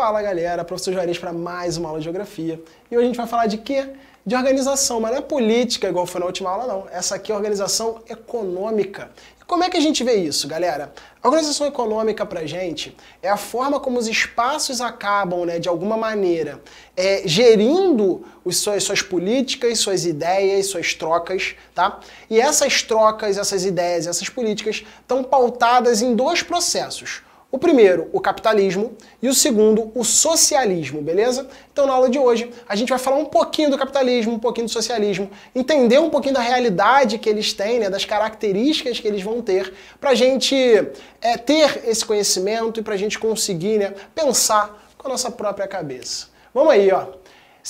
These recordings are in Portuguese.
Fala galera, professor Juarez para mais uma aula de geografia. E hoje a gente vai falar de quê? De organização, mas não é política igual foi na última aula não. Essa aqui é organização econômica. E como é que a gente vê isso, galera? A organização econômica pra gente é a forma como os espaços acabam, né, de alguma maneira, é, gerindo os suas, suas políticas, suas ideias, suas trocas, tá? E essas trocas, essas ideias, essas políticas estão pautadas em dois processos o primeiro, o capitalismo, e o segundo, o socialismo, beleza? Então, na aula de hoje, a gente vai falar um pouquinho do capitalismo, um pouquinho do socialismo, entender um pouquinho da realidade que eles têm, né, das características que eles vão ter, para a gente é, ter esse conhecimento e para a gente conseguir né, pensar com a nossa própria cabeça. Vamos aí, ó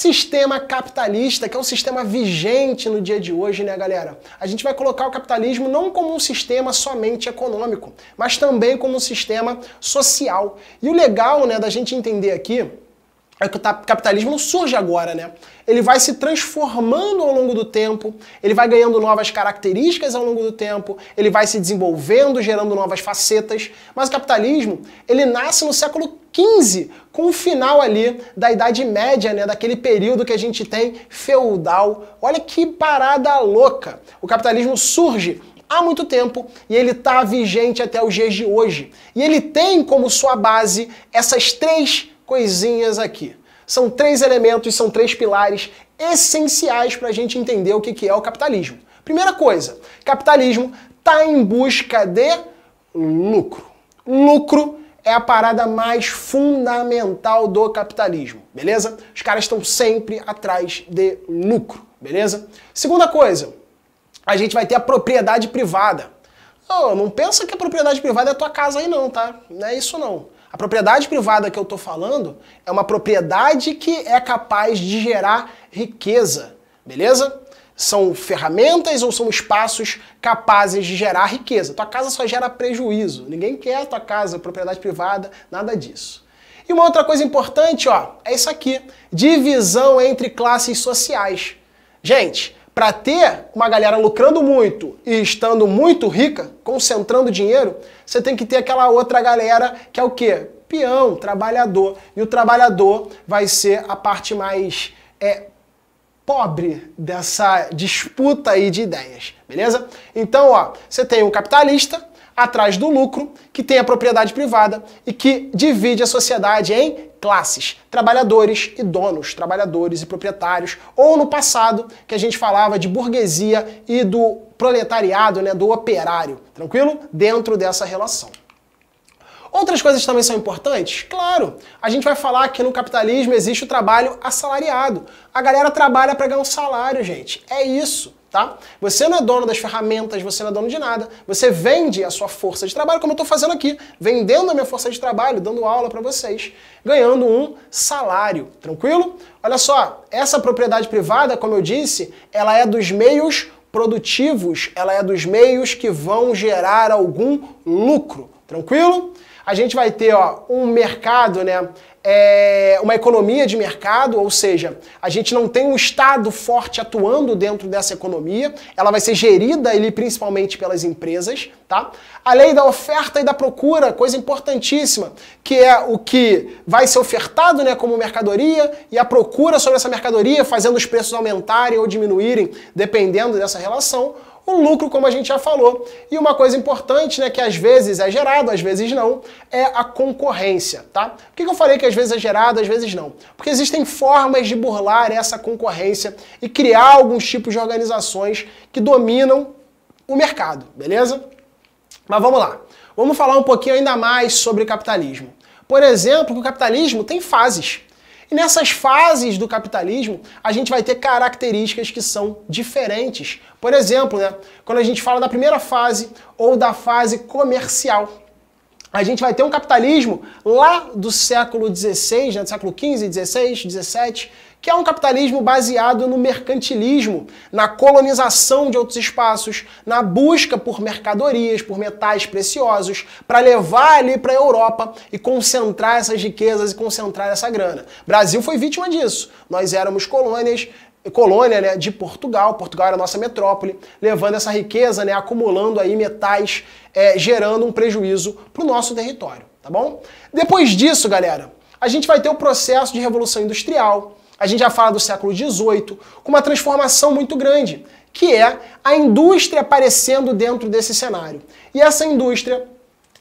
sistema capitalista, que é o sistema vigente no dia de hoje, né, galera? A gente vai colocar o capitalismo não como um sistema somente econômico, mas também como um sistema social. E o legal, né, da gente entender aqui é que o capitalismo não surge agora, né? Ele vai se transformando ao longo do tempo, ele vai ganhando novas características ao longo do tempo, ele vai se desenvolvendo, gerando novas facetas. Mas o capitalismo, ele nasce no século XV, com o final ali da Idade Média, né? Daquele período que a gente tem feudal. Olha que parada louca! O capitalismo surge há muito tempo e ele está vigente até os dias de hoje. E ele tem como sua base essas três coisinhas aqui. São três elementos, são três pilares essenciais para a gente entender o que é o capitalismo. Primeira coisa, capitalismo está em busca de lucro. Lucro é a parada mais fundamental do capitalismo, beleza? Os caras estão sempre atrás de lucro, beleza? Segunda coisa, a gente vai ter a propriedade privada. Oh, não pensa que a propriedade privada é a tua casa aí não, tá? Não é isso não. A propriedade privada que eu estou falando é uma propriedade que é capaz de gerar riqueza, beleza? São ferramentas ou são espaços capazes de gerar riqueza. Tua casa só gera prejuízo. Ninguém quer a tua casa, propriedade privada, nada disso. E uma outra coisa importante, ó, é isso aqui: divisão entre classes sociais. Gente, para ter uma galera lucrando muito e estando muito rica, concentrando dinheiro, você tem que ter aquela outra galera que é o quê? Peão, trabalhador. E o trabalhador vai ser a parte mais é, pobre dessa disputa aí de ideias, beleza? Então, ó, você tem o capitalista, atrás do lucro, que tem a propriedade privada e que divide a sociedade em classes, trabalhadores e donos, trabalhadores e proprietários, ou no passado que a gente falava de burguesia e do proletariado, né, do operário, tranquilo? Dentro dessa relação. Outras coisas também são importantes? Claro, a gente vai falar que no capitalismo existe o trabalho assalariado. A galera trabalha para ganhar um salário, gente. É isso tá? Você não é dono das ferramentas, você não é dono de nada. Você vende a sua força de trabalho, como eu estou fazendo aqui, vendendo a minha força de trabalho, dando aula para vocês, ganhando um salário, tranquilo? Olha só, essa propriedade privada, como eu disse, ela é dos meios produtivos, ela é dos meios que vão gerar algum lucro, tranquilo? A gente vai ter ó, um mercado, né? é, uma economia de mercado, ou seja, a gente não tem um Estado forte atuando dentro dessa economia, ela vai ser gerida ali principalmente pelas empresas, tá? A lei da oferta e da procura, coisa importantíssima, que é o que vai ser ofertado né, como mercadoria e a procura sobre essa mercadoria, fazendo os preços aumentarem ou diminuírem, dependendo dessa relação um lucro, como a gente já falou. E uma coisa importante, né, que às vezes é gerado, às vezes não, é a concorrência, tá? Por que eu falei que às vezes é gerado, às vezes não? Porque existem formas de burlar essa concorrência e criar alguns tipos de organizações que dominam o mercado, beleza? Mas vamos lá. Vamos falar um pouquinho ainda mais sobre capitalismo. Por exemplo, o capitalismo tem fases. E nessas fases do capitalismo, a gente vai ter características que são diferentes. Por exemplo, né, quando a gente fala da primeira fase ou da fase comercial. A gente vai ter um capitalismo lá do século XVI, né, do século XV, XVI, XVII, que é um capitalismo baseado no mercantilismo, na colonização de outros espaços, na busca por mercadorias, por metais preciosos, para levar ali para a Europa e concentrar essas riquezas e concentrar essa grana. O Brasil foi vítima disso. Nós éramos colônias, colônia né, de Portugal, Portugal era a nossa metrópole, levando essa riqueza, né, acumulando aí metais, é, gerando um prejuízo para o nosso território, tá bom? Depois disso, galera, a gente vai ter o processo de revolução industrial, a gente já fala do século XVIII, com uma transformação muito grande, que é a indústria aparecendo dentro desse cenário. E essa indústria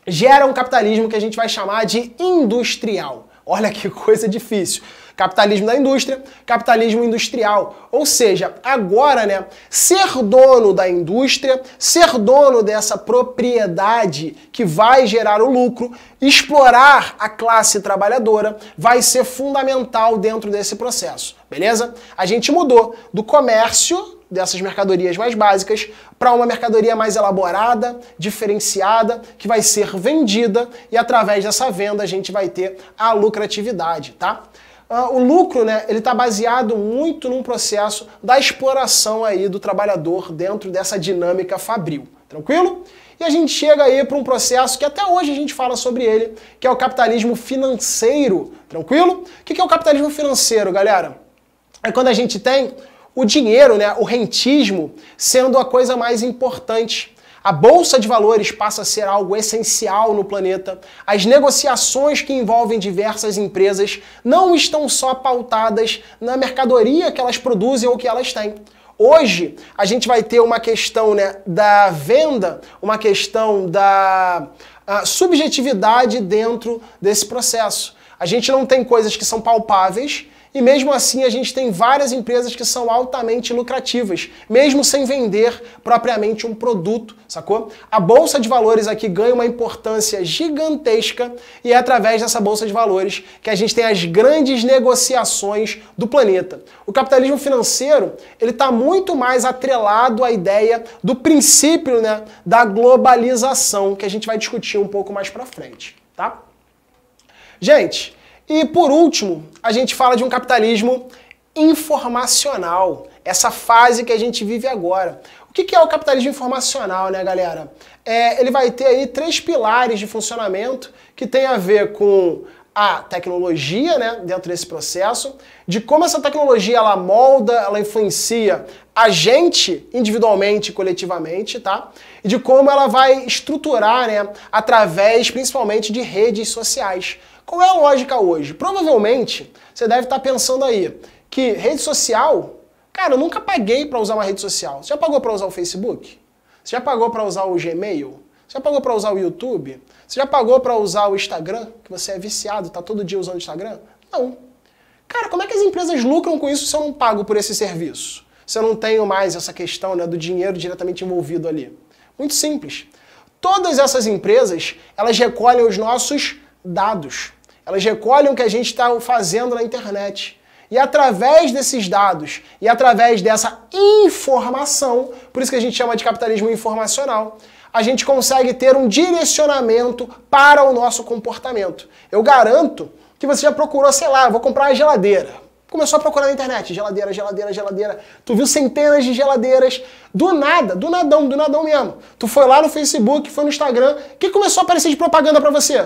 gera um capitalismo que a gente vai chamar de industrial. Olha que coisa difícil. Capitalismo da indústria, capitalismo industrial. Ou seja, agora, né, ser dono da indústria, ser dono dessa propriedade que vai gerar o lucro, explorar a classe trabalhadora vai ser fundamental dentro desse processo, beleza? A gente mudou do comércio dessas mercadorias mais básicas para uma mercadoria mais elaborada, diferenciada, que vai ser vendida e através dessa venda a gente vai ter a lucratividade, tá? Uh, o lucro, né, ele está baseado muito num processo da exploração aí do trabalhador dentro dessa dinâmica fabril. Tranquilo? E a gente chega aí para um processo que até hoje a gente fala sobre ele, que é o capitalismo financeiro. Tranquilo? O que é o capitalismo financeiro, galera? É quando a gente tem o dinheiro, né, o rentismo, sendo a coisa mais importante a bolsa de valores passa a ser algo essencial no planeta. As negociações que envolvem diversas empresas não estão só pautadas na mercadoria que elas produzem ou que elas têm. Hoje a gente vai ter uma questão né, da venda, uma questão da subjetividade dentro desse processo. A gente não tem coisas que são palpáveis e mesmo assim, a gente tem várias empresas que são altamente lucrativas, mesmo sem vender propriamente um produto, sacou? A bolsa de valores aqui ganha uma importância gigantesca e é através dessa bolsa de valores que a gente tem as grandes negociações do planeta. O capitalismo financeiro, ele está muito mais atrelado à ideia do princípio, né, da globalização, que a gente vai discutir um pouco mais para frente, tá? Gente, e por último, a gente fala de um capitalismo informacional, essa fase que a gente vive agora. O que é o capitalismo informacional, né, galera? É, ele vai ter aí três pilares de funcionamento que tem a ver com a tecnologia né, dentro desse processo, de como essa tecnologia ela molda, ela influencia a gente individualmente, coletivamente, tá? E de como ela vai estruturar, né, através principalmente de redes sociais. Qual é a lógica hoje? Provavelmente você deve estar pensando aí que rede social, cara, eu nunca paguei para usar uma rede social. Você já pagou para usar o Facebook? Você já pagou para usar o Gmail? Você já pagou para usar o YouTube? Você já pagou para usar o Instagram? Que você é viciado, está todo dia usando o Instagram? Não. Cara, como é que as empresas lucram com isso se eu não pago por esse serviço? Se eu não tenho mais essa questão né, do dinheiro diretamente envolvido ali? Muito simples. Todas essas empresas, elas recolhem os nossos dados. Elas recolhem o que a gente está fazendo na internet. E através desses dados e através dessa informação, por isso que a gente chama de capitalismo informacional, a gente consegue ter um direcionamento para o nosso comportamento. Eu garanto que você já procurou, sei lá, vou comprar uma geladeira. Começou a procurar na internet, geladeira, geladeira, geladeira. Tu viu centenas de geladeiras. Do nada, do nadão, do nadão mesmo. Tu foi lá no Facebook, foi no Instagram. O que começou a aparecer de propaganda para você?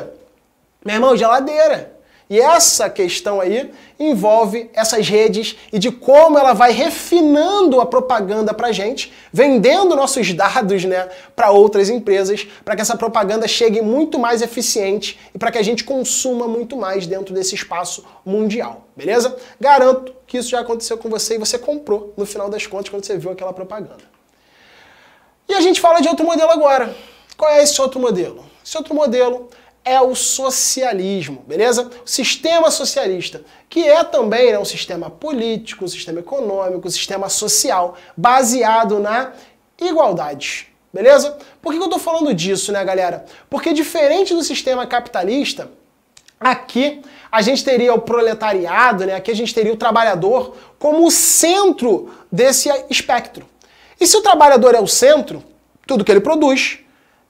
Meu irmão, geladeira. E essa questão aí envolve essas redes e de como ela vai refinando a propaganda para gente, vendendo nossos dados né, para outras empresas, para que essa propaganda chegue muito mais eficiente e para que a gente consuma muito mais dentro desse espaço mundial, beleza? Garanto que isso já aconteceu com você e você comprou no final das contas quando você viu aquela propaganda. E a gente fala de outro modelo agora. Qual é esse outro modelo? Esse outro modelo é o socialismo, beleza? O sistema socialista, que é também né, um sistema político, um sistema econômico, um sistema social, baseado na igualdade, beleza? Por que eu estou falando disso, né, galera? Porque diferente do sistema capitalista, aqui a gente teria o proletariado, né? Aqui a gente teria o trabalhador como o centro desse espectro. E se o trabalhador é o centro, tudo que ele produz,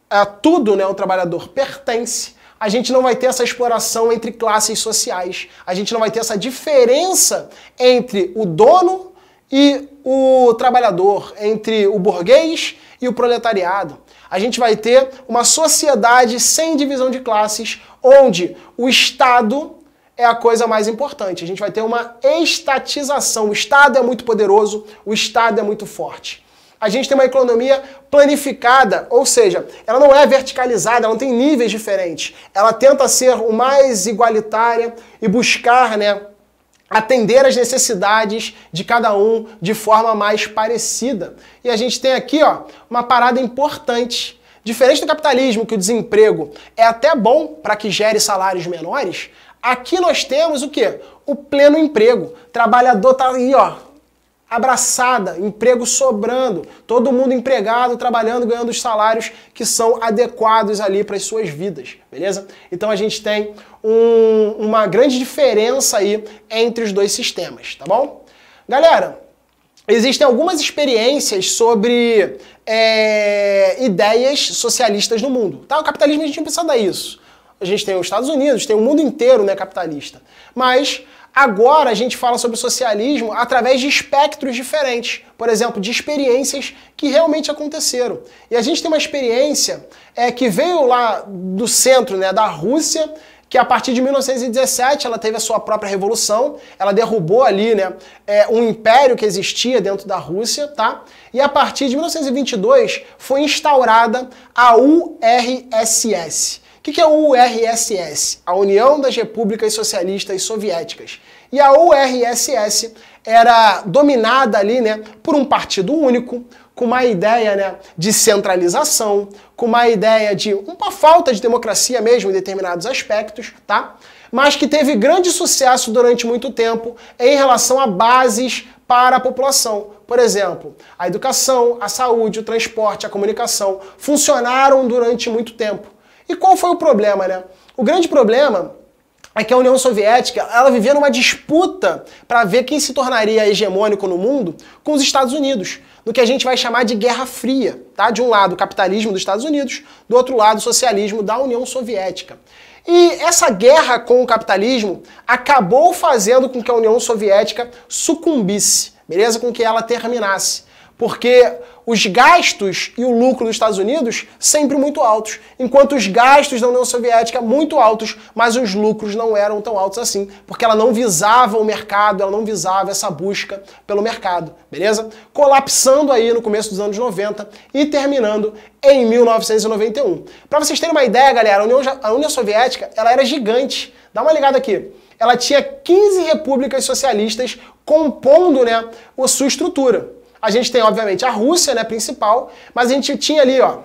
é tudo né, o trabalhador pertence, a gente não vai ter essa exploração entre classes sociais. A gente não vai ter essa diferença entre o dono e o trabalhador, entre o burguês e o proletariado. A gente vai ter uma sociedade sem divisão de classes, onde o Estado é a coisa mais importante. A gente vai ter uma estatização. O Estado é muito poderoso, o Estado é muito forte a gente tem uma economia planificada, ou seja, ela não é verticalizada, ela não tem níveis diferentes. Ela tenta ser o mais igualitária e buscar, né, atender as necessidades de cada um de forma mais parecida. E a gente tem aqui, ó, uma parada importante. Diferente do capitalismo, que o desemprego é até bom para que gere salários menores, aqui nós temos o quê? O pleno emprego. Trabalhador tá aí, ó, abraçada, emprego sobrando, todo mundo empregado, trabalhando, ganhando os salários que são adequados ali para as suas vidas, beleza? Então a gente tem um, uma grande diferença aí entre os dois sistemas, tá bom? Galera, existem algumas experiências sobre é, ideias socialistas no mundo, tá? O capitalismo a gente não precisa dar isso. A gente tem os Estados Unidos, tem o mundo inteiro né, capitalista. Mas Agora a gente fala sobre socialismo através de espectros diferentes, por exemplo, de experiências que realmente aconteceram. E a gente tem uma experiência é, que veio lá do centro, né, da Rússia, que a partir de 1917 ela teve a sua própria revolução, ela derrubou ali né, é, um império que existia dentro da Rússia, tá? E a partir de 1922 foi instaurada a URSS, o que é a URSS? A União das Repúblicas Socialistas Soviéticas. E a URSS era dominada ali, né, por um partido único, com uma ideia, né, de centralização, com uma ideia de uma falta de democracia mesmo em determinados aspectos, tá? Mas que teve grande sucesso durante muito tempo em relação a bases para a população. Por exemplo, a educação, a saúde, o transporte, a comunicação funcionaram durante muito tempo. E qual foi o problema, né? O grande problema é que a União Soviética ela vivia numa disputa para ver quem se tornaria hegemônico no mundo com os Estados Unidos, no que a gente vai chamar de Guerra Fria, tá? De um lado o capitalismo dos Estados Unidos, do outro lado o socialismo da União Soviética. E essa guerra com o capitalismo acabou fazendo com que a União Soviética sucumbisse, beleza? Com que ela terminasse porque os gastos e o lucro dos Estados Unidos sempre muito altos, enquanto os gastos da União Soviética muito altos, mas os lucros não eram tão altos assim, porque ela não visava o mercado, ela não visava essa busca pelo mercado, beleza? Colapsando aí no começo dos anos 90 e terminando em 1991. Para vocês terem uma ideia, galera, a União, a União Soviética, ela era gigante. Dá uma ligada aqui ela tinha 15 repúblicas socialistas compondo né, a sua estrutura. A gente tem, obviamente, a Rússia, né, principal, mas a gente tinha ali, ó,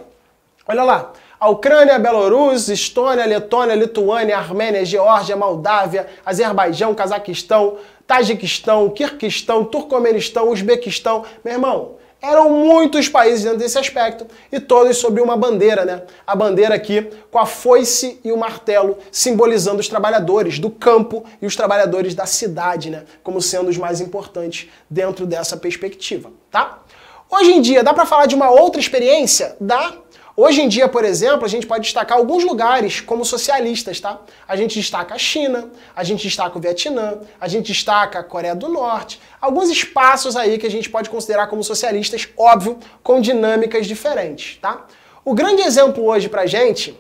olha lá, a Ucrânia, a Belarus, Estônia, Letônia, Lituânia, Armênia, Geórgia, Moldávia, Azerbaijão, Cazaquistão, Tajiquistão, Quirquistão, Turcomenistão, Uzbequistão. Meu irmão, eram muitos países dentro desse aspecto e todos sob uma bandeira, né? A bandeira aqui com a foice e o martelo, simbolizando os trabalhadores do campo e os trabalhadores da cidade, né? Como sendo os mais importantes dentro dessa perspectiva, tá? Hoje em dia, dá para falar de uma outra experiência? Dá, Hoje em dia, por exemplo, a gente pode destacar alguns lugares como socialistas, tá? A gente destaca a China, a gente destaca o Vietnã, a gente destaca a Coreia do Norte, alguns espaços aí que a gente pode considerar como socialistas, óbvio, com dinâmicas diferentes, tá? O grande exemplo hoje pra gente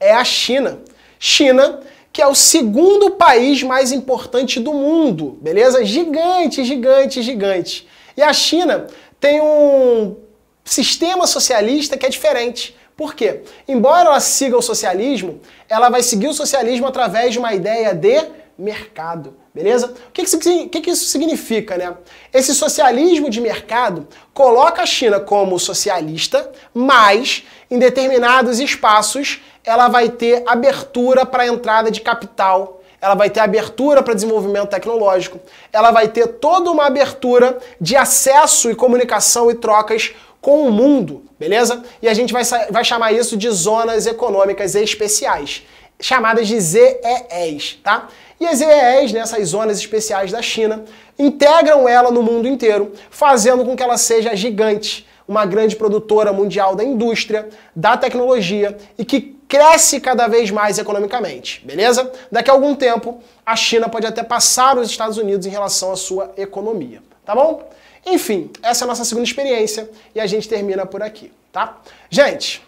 é a China. China, que é o segundo país mais importante do mundo, beleza? Gigante, gigante, gigante. E a China tem um sistema socialista que é diferente. Por quê? Embora ela siga o socialismo, ela vai seguir o socialismo através de uma ideia de mercado, beleza? O que, que isso significa, né? Esse socialismo de mercado coloca a China como socialista, mas em determinados espaços ela vai ter abertura para a entrada de capital ela vai ter abertura para desenvolvimento tecnológico, ela vai ter toda uma abertura de acesso e comunicação e trocas com o mundo, beleza? E a gente vai, vai chamar isso de zonas econômicas especiais, chamadas de ZEEs, tá? E as ZEEs, nessas né, zonas especiais da China, integram ela no mundo inteiro, fazendo com que ela seja gigante, uma grande produtora mundial da indústria, da tecnologia e que cresce cada vez mais economicamente, beleza? Daqui a algum tempo, a China pode até passar os Estados Unidos em relação à sua economia, tá bom? Enfim, essa é a nossa segunda experiência e a gente termina por aqui, tá? Gente,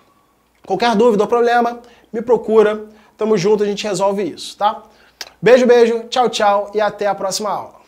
qualquer dúvida ou problema, me procura. Tamo junto, a gente resolve isso, tá? Beijo, beijo, tchau, tchau e até a próxima aula.